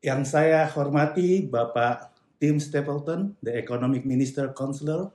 Yang saya hormati Bapak Tim Stapleton, the Economic Minister Counselor,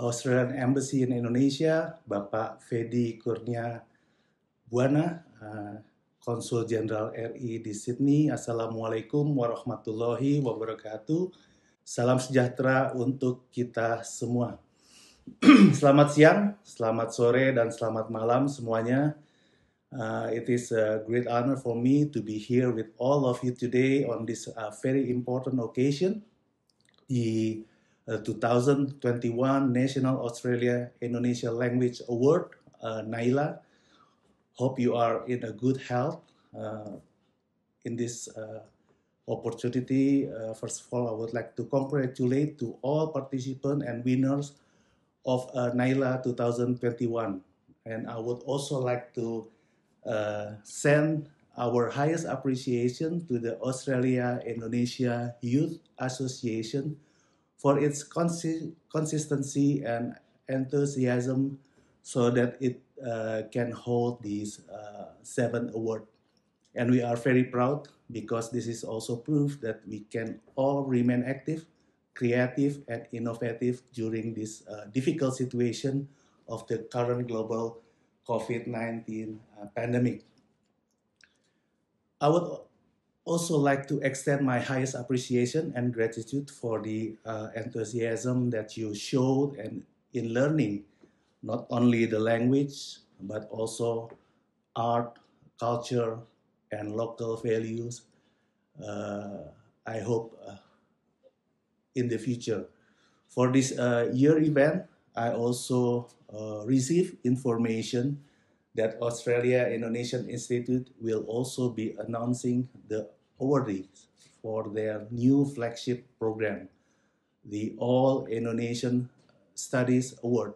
Australian Embassy in Indonesia, Bapak Fedi Kurnia Buana, eh, Konsul Jenderal RI di Sydney. Assalamualaikum warahmatullahi wabarakatuh. Salam sejahtera untuk kita semua. selamat siang, selamat sore, dan selamat malam semuanya. Uh, it is a great honor for me to be here with all of you today on this uh, very important occasion, the uh, 2021 National Australia Indonesia Language Award, uh, NAILA. Hope you are in a good health uh, in this uh, opportunity. first of all, I would like to congratulate to all participants and winners of NAILA 2021. And I would also like to uh, send our highest appreciation to the Australia Indonesia Youth Association for its consi consistency and enthusiasm so that it uh, can hold these uh, seven awards. And we are very proud because this is also proof that we can all remain active, creative, and innovative during this uh, difficult situation of the current global COVID-19 uh, pandemic. I would also like to extend my highest appreciation and gratitude for the uh, enthusiasm that you showed and in learning not only the language but also art, culture, and local values. Uh, I hope uh, in the future. For this uh, year event, I also uh, receive information that Australia Indonesian Institute will also be announcing the awardees for their new flagship program, the All Indonesian Studies Award.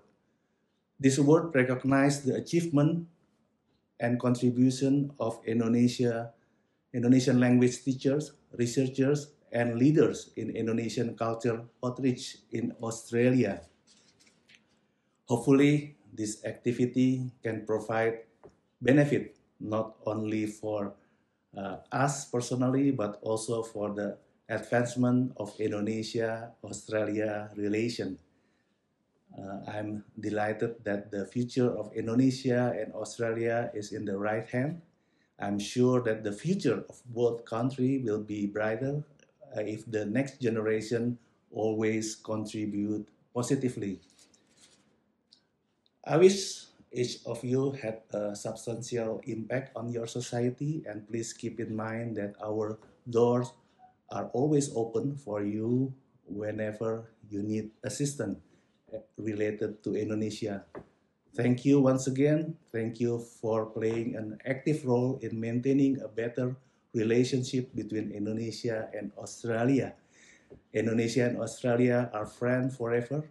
This award recognizes the achievement and contribution of Indonesia, Indonesian language teachers, researchers, and leaders in Indonesian culture outreach in Australia. Hopefully, this activity can provide benefit not only for uh, us personally, but also for the advancement of Indonesia-Australia relation. Uh, I'm delighted that the future of Indonesia and Australia is in the right hand. I'm sure that the future of both countries will be brighter uh, if the next generation always contribute positively I wish each of you had a substantial impact on your society and please keep in mind that our doors are always open for you whenever you need assistance related to Indonesia. Thank you once again. Thank you for playing an active role in maintaining a better relationship between Indonesia and Australia. Indonesia and Australia are friends forever.